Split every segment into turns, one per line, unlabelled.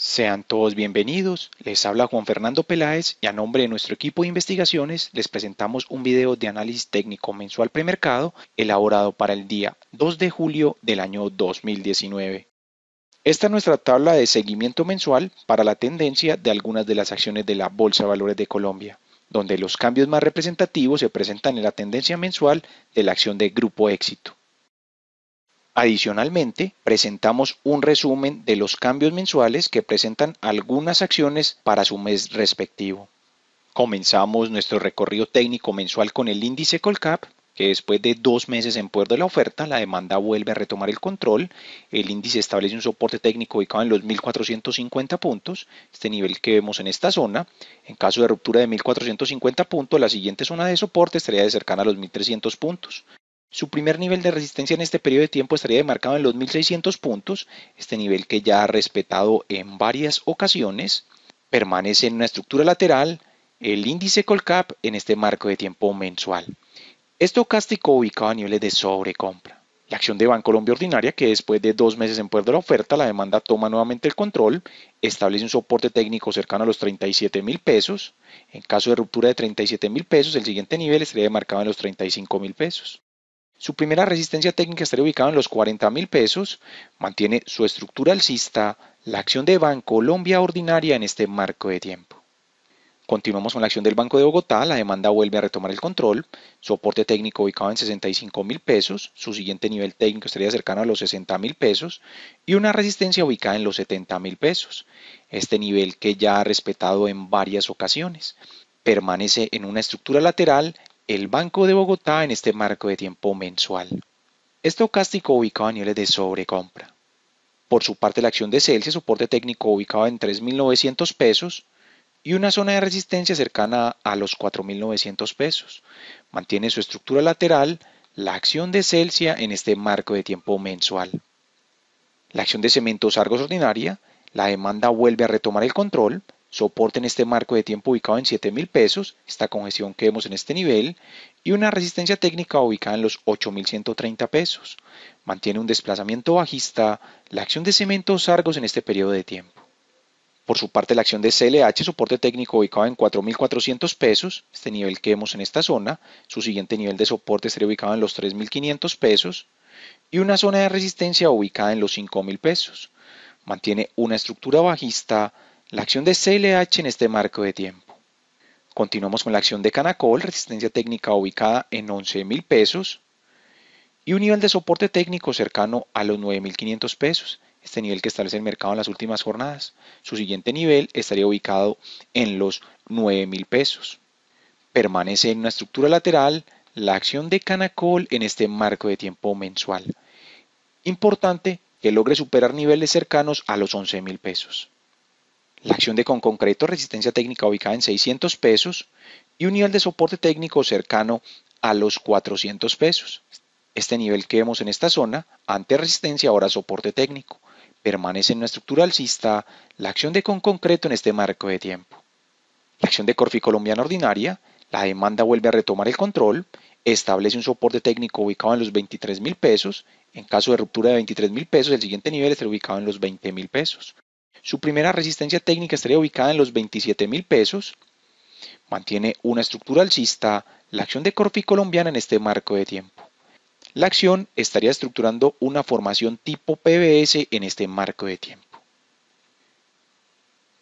Sean todos bienvenidos, les habla Juan Fernando Peláez y a nombre de nuestro equipo de investigaciones les presentamos un video de análisis técnico mensual premercado elaborado para el día 2 de julio del año 2019. Esta es nuestra tabla de seguimiento mensual para la tendencia de algunas de las acciones de la Bolsa de Valores de Colombia, donde los cambios más representativos se presentan en la tendencia mensual de la acción de Grupo Éxito. Adicionalmente, presentamos un resumen de los cambios mensuales que presentan algunas acciones para su mes respectivo. Comenzamos nuestro recorrido técnico mensual con el índice Colcap, que después de dos meses en puerto de la oferta, la demanda vuelve a retomar el control. El índice establece un soporte técnico ubicado en los 1.450 puntos, este nivel que vemos en esta zona. En caso de ruptura de 1.450 puntos, la siguiente zona de soporte estaría de cercana a los 1.300 puntos. Su primer nivel de resistencia en este periodo de tiempo estaría demarcado en los 1600 puntos, este nivel que ya ha respetado en varias ocasiones, permanece en una estructura lateral, el índice Colcap en este marco de tiempo mensual. Estocástico ubicado a niveles de sobrecompra. La acción de colombia Ordinaria, que después de dos meses en poder de la oferta, la demanda toma nuevamente el control, establece un soporte técnico cercano a los 37 mil pesos. En caso de ruptura de 37 mil pesos, el siguiente nivel estaría demarcado en los 35 mil pesos. Su primera resistencia técnica estaría ubicada en los 40 mil pesos, mantiene su estructura alcista, la acción de Banco Colombia ordinaria en este marco de tiempo. Continuamos con la acción del Banco de Bogotá, la demanda vuelve a retomar el control, soporte técnico ubicado en 65 mil pesos, su siguiente nivel técnico estaría cercano a los 60 mil pesos y una resistencia ubicada en los 70 mil pesos, este nivel que ya ha respetado en varias ocasiones. Permanece en una estructura lateral el Banco de Bogotá en este marco de tiempo mensual. Estocástico ubicado a niveles de sobrecompra. Por su parte, la acción de Celsius, soporte técnico ubicado en 3.900 pesos y una zona de resistencia cercana a los 4.900 pesos. Mantiene su estructura lateral la acción de Celsius en este marco de tiempo mensual. La acción de cementos Argos ordinaria, la demanda vuelve a retomar el control, soporte en este marco de tiempo ubicado en 7,000 pesos, esta congestión que vemos en este nivel, y una resistencia técnica ubicada en los 8.130 pesos. Mantiene un desplazamiento bajista la acción de cementos Argos en este periodo de tiempo. Por su parte, la acción de CLH, soporte técnico ubicado en 4.400 pesos, este nivel que vemos en esta zona, su siguiente nivel de soporte estaría ubicado en los 3.500 pesos, y una zona de resistencia ubicada en los 5.000 pesos. Mantiene una estructura bajista la acción de CLH en este marco de tiempo. Continuamos con la acción de Canacol, resistencia técnica ubicada en 11,000 pesos y un nivel de soporte técnico cercano a los 9.500 pesos, este nivel que establece el mercado en las últimas jornadas. Su siguiente nivel estaría ubicado en los 9.000 pesos. Permanece en una estructura lateral la acción de Canacol en este marco de tiempo mensual. Importante que logre superar niveles cercanos a los 11.000 pesos. La acción de con concreto resistencia técnica ubicada en 600 pesos y un nivel de soporte técnico cercano a los 400 pesos. Este nivel que vemos en esta zona, antes resistencia, ahora soporte técnico. Permanece en una estructura alcista la acción de con concreto en este marco de tiempo. La acción de Corfi colombiana ordinaria, la demanda vuelve a retomar el control, establece un soporte técnico ubicado en los 23,000 mil pesos. En caso de ruptura de 23,000 mil pesos, el siguiente nivel estará ubicado en los 20 mil pesos. Su primera resistencia técnica estaría ubicada en los 27 mil pesos. Mantiene una estructura alcista la acción de Corfi colombiana en este marco de tiempo. La acción estaría estructurando una formación tipo PBS en este marco de tiempo.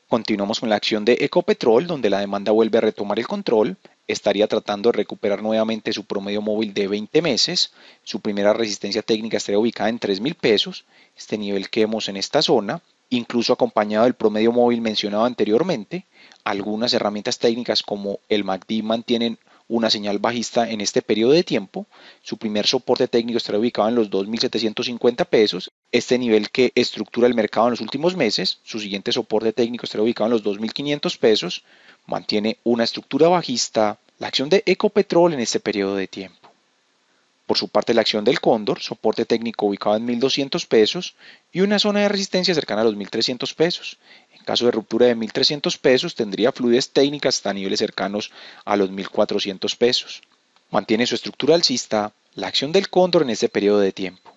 Continuamos con la acción de Ecopetrol, donde la demanda vuelve a retomar el control. Estaría tratando de recuperar nuevamente su promedio móvil de 20 meses. Su primera resistencia técnica estaría ubicada en 3,000 mil pesos, este nivel que vemos en esta zona incluso acompañado del promedio móvil mencionado anteriormente. Algunas herramientas técnicas como el MACD mantienen una señal bajista en este periodo de tiempo. Su primer soporte técnico estará ubicado en los 2.750 pesos, este nivel que estructura el mercado en los últimos meses. Su siguiente soporte técnico estará ubicado en los 2.500 pesos. Mantiene una estructura bajista la acción de Ecopetrol en este periodo de tiempo. Por su parte, la acción del Cóndor, soporte técnico ubicado en 1.200 pesos y una zona de resistencia cercana a los 1.300 pesos. En caso de ruptura de 1.300 pesos, tendría fluidez técnicas hasta niveles cercanos a los 1.400 pesos. Mantiene su estructura alcista la acción del Cóndor en este periodo de tiempo.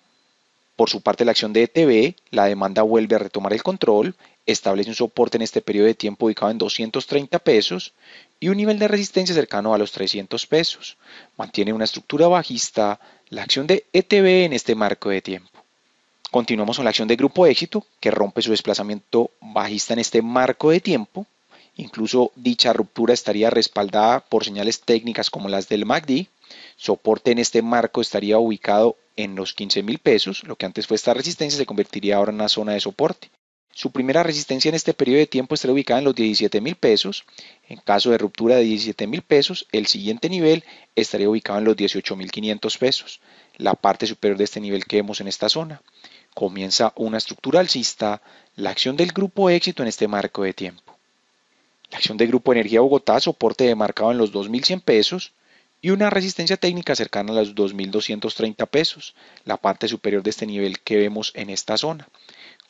Por su parte, la acción de ETB, la demanda vuelve a retomar el control establece un soporte en este periodo de tiempo ubicado en 230 pesos y un nivel de resistencia cercano a los 300 pesos. Mantiene una estructura bajista la acción de ETB en este marco de tiempo. Continuamos con la acción de Grupo Éxito, que rompe su desplazamiento bajista en este marco de tiempo. Incluso dicha ruptura estaría respaldada por señales técnicas como las del MACD. Soporte en este marco estaría ubicado en los 15 mil pesos, lo que antes fue esta resistencia se convertiría ahora en una zona de soporte. Su primera resistencia en este periodo de tiempo estará ubicada en los 17,000 pesos. En caso de ruptura de 17,000 pesos, el siguiente nivel estaría ubicado en los 18,500 pesos, la parte superior de este nivel que vemos en esta zona. Comienza una estructura alcista, la acción del grupo éxito en este marco de tiempo. La acción del grupo Energía Bogotá, soporte demarcado en los 2.100 pesos, y una resistencia técnica cercana a los 2.230 pesos, la parte superior de este nivel que vemos en esta zona.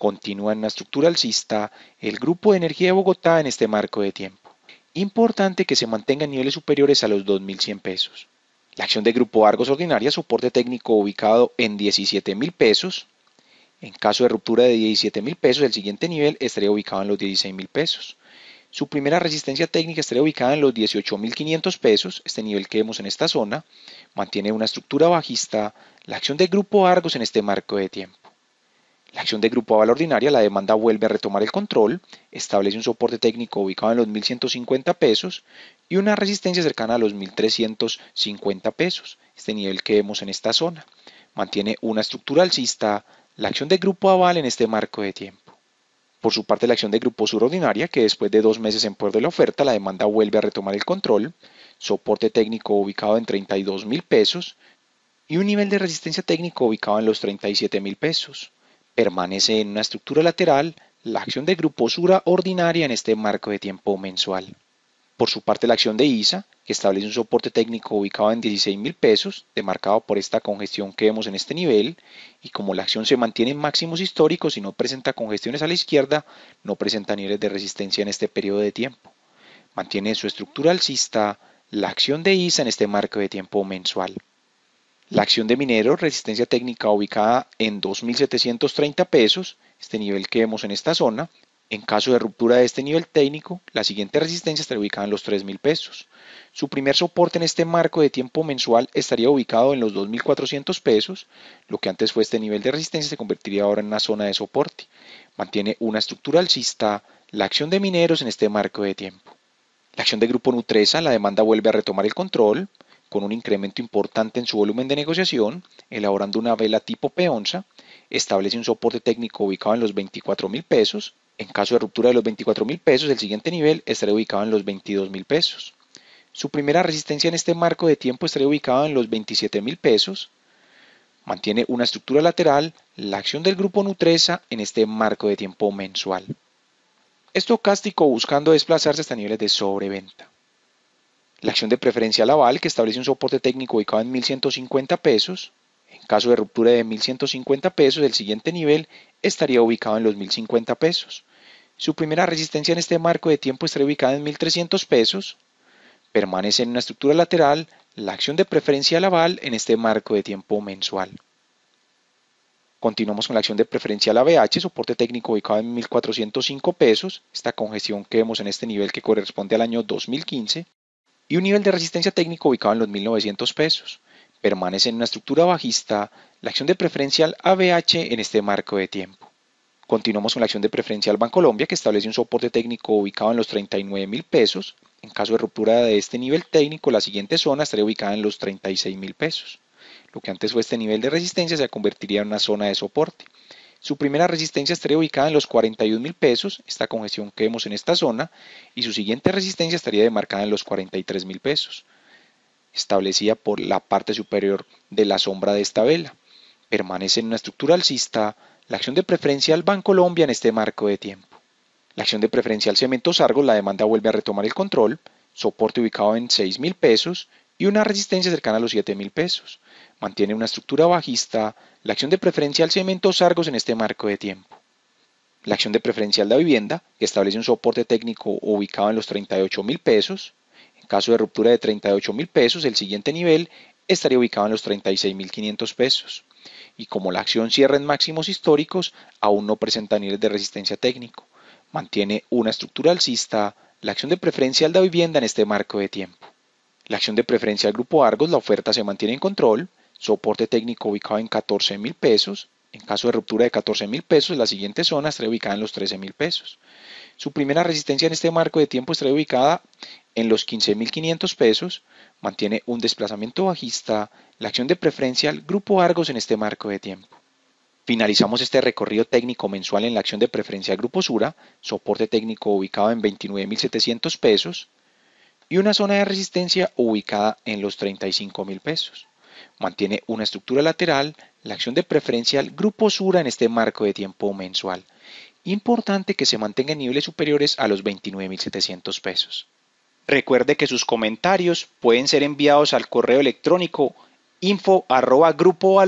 Continúa en una estructura alcista el Grupo de Energía de Bogotá en este marco de tiempo. Importante que se mantenga en niveles superiores a los 2.100 pesos. La acción de Grupo Argos Ordinaria, soporte técnico ubicado en 17.000 pesos. En caso de ruptura de 17.000 pesos, el siguiente nivel estaría ubicado en los 16.000 pesos. Su primera resistencia técnica estaría ubicada en los 18.500 pesos, este nivel que vemos en esta zona. Mantiene una estructura bajista la acción de Grupo Argos en este marco de tiempo. La acción de grupo aval ordinaria, la demanda vuelve a retomar el control, establece un soporte técnico ubicado en los 1.150 pesos y una resistencia cercana a los 1.350 pesos, este nivel que vemos en esta zona. Mantiene una estructura alcista la acción de grupo aval en este marco de tiempo. Por su parte, la acción de grupo sur ordinaria, que después de dos meses en poder de la oferta, la demanda vuelve a retomar el control, soporte técnico ubicado en 32 mil pesos y un nivel de resistencia técnico ubicado en los 37 mil pesos permanece en una estructura lateral la acción de gruposura ordinaria en este marco de tiempo mensual. Por su parte, la acción de ISA, que establece un soporte técnico ubicado en $16,000, pesos, demarcado por esta congestión que vemos en este nivel, y como la acción se mantiene en máximos históricos y no presenta congestiones a la izquierda, no presenta niveles de resistencia en este periodo de tiempo. Mantiene su estructura alcista la acción de ISA en este marco de tiempo mensual. La acción de Mineros, resistencia técnica ubicada en 2.730 pesos, este nivel que vemos en esta zona. En caso de ruptura de este nivel técnico, la siguiente resistencia estaría ubicada en los 3.000 pesos. Su primer soporte en este marco de tiempo mensual estaría ubicado en los 2.400 pesos. Lo que antes fue este nivel de resistencia se convertiría ahora en una zona de soporte. Mantiene una estructura alcista la acción de mineros en este marco de tiempo. La acción de Grupo Nutresa, la demanda vuelve a retomar el control con un incremento importante en su volumen de negociación, elaborando una vela tipo peonza, establece un soporte técnico ubicado en los 24 mil pesos. En caso de ruptura de los 24 mil pesos, el siguiente nivel estará ubicado en los 22 mil pesos. Su primera resistencia en este marco de tiempo estará ubicada en los 27 mil pesos. Mantiene una estructura lateral, la acción del grupo nutreza en este marco de tiempo mensual. Estocástico buscando desplazarse hasta niveles de sobreventa. La acción de preferencia Laval, que establece un soporte técnico ubicado en 1.150 pesos. En caso de ruptura de 1.150 pesos, el siguiente nivel estaría ubicado en los 1.050 pesos. Su primera resistencia en este marco de tiempo estaría ubicada en 1.300 pesos. Permanece en una estructura lateral la acción de preferencia Laval en este marco de tiempo mensual. Continuamos con la acción de preferencia la soporte técnico ubicado en 1.405 pesos, esta congestión que vemos en este nivel que corresponde al año 2015 y un nivel de resistencia técnico ubicado en los 1900 pesos. Permanece en una estructura bajista la acción de preferencial ABH en este marco de tiempo. Continuamos con la acción de preferencial Bancolombia que establece un soporte técnico ubicado en los 39,000 pesos. En caso de ruptura de este nivel técnico, la siguiente zona estaría ubicada en los 36,000 pesos. Lo que antes fue este nivel de resistencia se convertiría en una zona de soporte. Su primera resistencia estaría ubicada en los 41 mil pesos, esta congestión que vemos en esta zona, y su siguiente resistencia estaría demarcada en los 43 mil pesos, establecida por la parte superior de la sombra de esta vela. Permanece en una estructura alcista la acción de preferencia al Banco Colombia en este marco de tiempo. La acción de preferencia al cemento Sargo, la demanda vuelve a retomar el control, soporte ubicado en 6 mil pesos y una resistencia cercana a los 7,000 mil pesos. Mantiene una estructura bajista la acción de al cemento Sargos en este marco de tiempo. La acción de preferencial de vivienda, que establece un soporte técnico ubicado en los 38,000 mil pesos. En caso de ruptura de 38,000 mil pesos, el siguiente nivel estaría ubicado en los 36,500 pesos. Y como la acción cierra en máximos históricos, aún no presenta niveles de resistencia técnico. Mantiene una estructura alcista la acción de preferencial de vivienda en este marco de tiempo. La acción de preferencia al grupo Argos, la oferta se mantiene en control, soporte técnico ubicado en 14,000 mil pesos, en caso de ruptura de 14,000 mil pesos, la siguiente zona estará ubicada en los 13 mil pesos. Su primera resistencia en este marco de tiempo estará ubicada en los 15,500 mil pesos, mantiene un desplazamiento bajista, la acción de preferencia al grupo Argos en este marco de tiempo. Finalizamos este recorrido técnico mensual en la acción de preferencia al grupo Sura, soporte técnico ubicado en 29.700 pesos, y una zona de resistencia ubicada en los 35 mil pesos. Mantiene una estructura lateral, la acción de preferencia al grupo Sura en este marco de tiempo mensual. Importante que se mantenga en niveles superiores a los 29.700 pesos. Recuerde que sus comentarios pueden ser enviados al correo electrónico info.grupovalora.com.co.